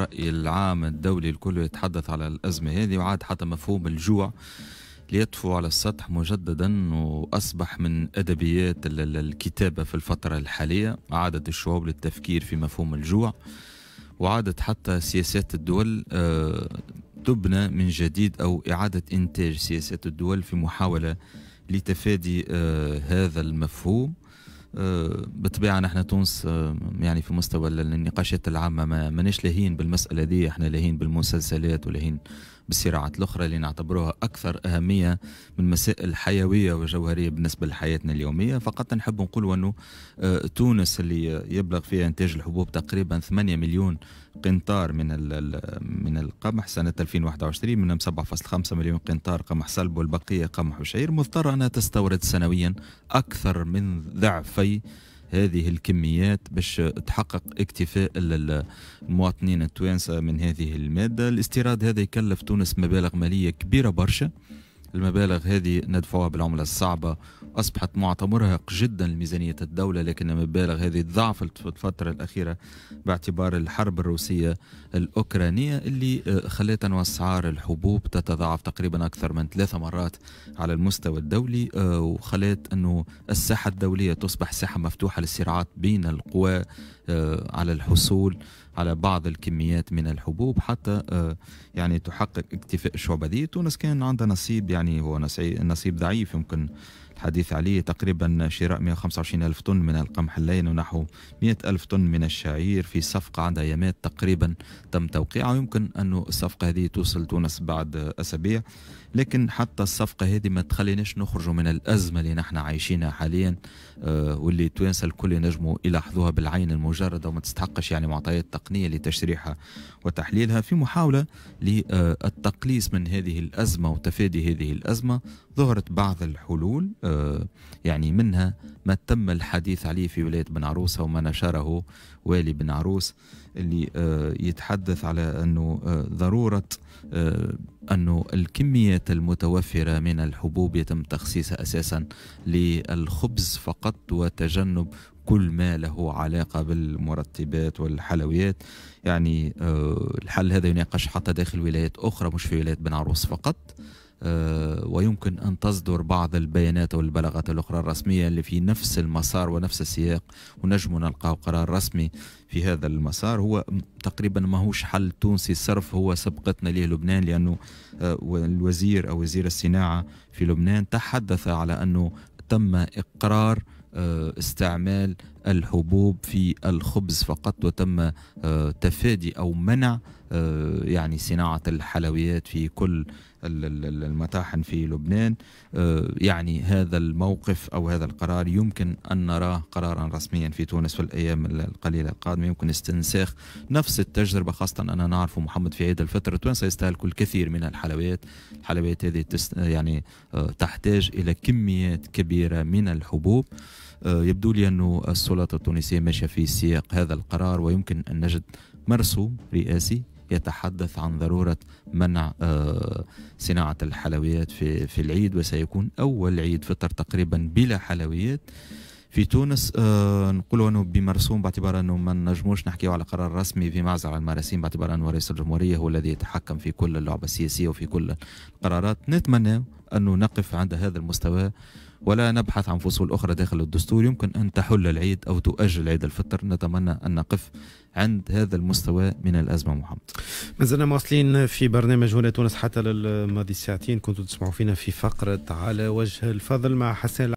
الرأي العام الدولي الكل يتحدث على الأزمة هذه وعاد حتى مفهوم الجوع ليطفو على السطح مجددا وأصبح من أدبيات الكتابة في الفترة الحالية عادت الشعوب للتفكير في مفهوم الجوع وعادت حتى سياسات الدول آه، تبنى من جديد أو إعادة إنتاج سياسات الدول في محاولة لتفادي آه، هذا المفهوم آه، بطبيعه نحن تونس آه، يعني في مستوى النقاشات العامه ما ماناش لاهين بالمساله دي احنا لاهين بالمسلسلات ولاهين بالصراعات الأخرى اللي نعتبروها أكثر أهمية من مسائل حيوية وجوهرية بالنسبة لحياتنا اليومية فقط نحب نقول أنه آه، تونس اللي يبلغ فيها إنتاج الحبوب تقريبا 8 مليون قنطار من من القمح سنة 2021 منهم 7.5 مليون قنطار قمح صلب والبقية قمح وشعير مضطرة أنها تستورد سنويا أكثر من ضعفي هذه الكميات باش تحقق اكتفاء المواطنين التوانسه من هذه الماده الاستيراد هذا يكلف تونس مبالغ ماليه كبيره برشا المبالغ هذه ندفعها بالعملة الصعبة أصبحت معتمرهق جدا لميزانية الدولة لكن المبالغ هذه تضاعفت في الفترة الأخيرة باعتبار الحرب الروسية الأوكرانية اللي آه، خلت أسعار الحبوب تتضاعف تقريبا أكثر من ثلاثة مرات على المستوى الدولي آه، وخلت أنه الساحة الدولية تصبح ساحة مفتوحة للصراعات بين القوى آه، على الحصول على بعض الكميات من الحبوب حتى يعني تحقق اكتفاء الشعوب تونس كان عندها نصيب يعني يعني هو نصيب ضعيف يمكن الحديث عليه تقريبا شراء 125 ألف طن من القمح اللين ونحو 100 ألف طن من الشعير في صفقة عندها يمات تقريبا تم توقيعها يمكن أن الصفقة هذه توصل تونس بعد أسابيع لكن حتى الصفقة هذه ما تخليناش نخرجوا من الأزمة اللي نحن عايشينها حاليا آه، واللي تونس الكل ينجموا يلاحظوها بالعين المجردة وما تستحقش يعني معطيات تقنية لتشريحها وتحليلها في محاولة للتقليص من هذه الأزمة وتفادي هذه الأزمة ظهرت بعض الحلول آه، آه، يعني منها ما تم الحديث عليه في ولاية بن عروس وما نشره والي بن عروس اللي آه، يتحدث على أنه آه، ضرورة أنه الكميات المتوفرة من الحبوب يتم تخصيصها أساسا للخبز فقط وتجنب كل ما له علاقة بالمرطبات والحلويات يعني الحل هذا يناقش حتى داخل ولايات أخرى مش في ولاية بن عروس فقط ويمكن أن تصدر بعض البيانات والبلاغات الأخرى الرسمية اللي في نفس المسار ونفس السياق ونجم نلقاو قرار رسمي في هذا المسار هو تقريبا ماهوش حل تونسي صرف هو سبقتنا ليه لبنان لأنه آه، الوزير أو وزير الصناعة في لبنان تحدث على أنه تم إقرار آه، استعمال الحبوب في الخبز فقط وتم آه، تفادي او منع آه، يعني صناعه الحلويات في كل المطاحن في لبنان آه، يعني هذا الموقف او هذا القرار يمكن ان نراه قرارا رسميا في تونس في الايام القليله القادمه يمكن استنساخ نفس التجربه خاصه اننا نعرف محمد في عيد الفطر التوانسه يستهلكوا الكثير من الحلويات الحلويات هذه يعني تحتاج الى كميات كبيره من الحبوب آه، يبدو لي أن السلطة التونسية ماشية في سياق هذا القرار ويمكن أن نجد مرسوم رئاسي يتحدث عن ضرورة منع آه، صناعة الحلويات في في العيد وسيكون أول عيد فطر تقريبا بلا حلويات في تونس آه، نقولوا انه بمرسوم باعتبار انه ما نجموش نحكيو على قرار رسمي في معزل عن المراسيم باعتبار انه رئيس الجمهوريه هو الذي يتحكم في كل اللعبه السياسيه وفي كل القرارات نتمنى انه نقف عند هذا المستوى ولا نبحث عن فصول أخرى داخل الدستور يمكن أن تحل العيد أو تؤجل عيد الفطر نتمنى أن نقف عند هذا المستوى من الأزمة محمد ما زلنا مواصلين في برنامج هنا تونس حتى للماضي الساعتين كنتوا تسمعوا فينا في فقرة على وجه الفضل مع حسين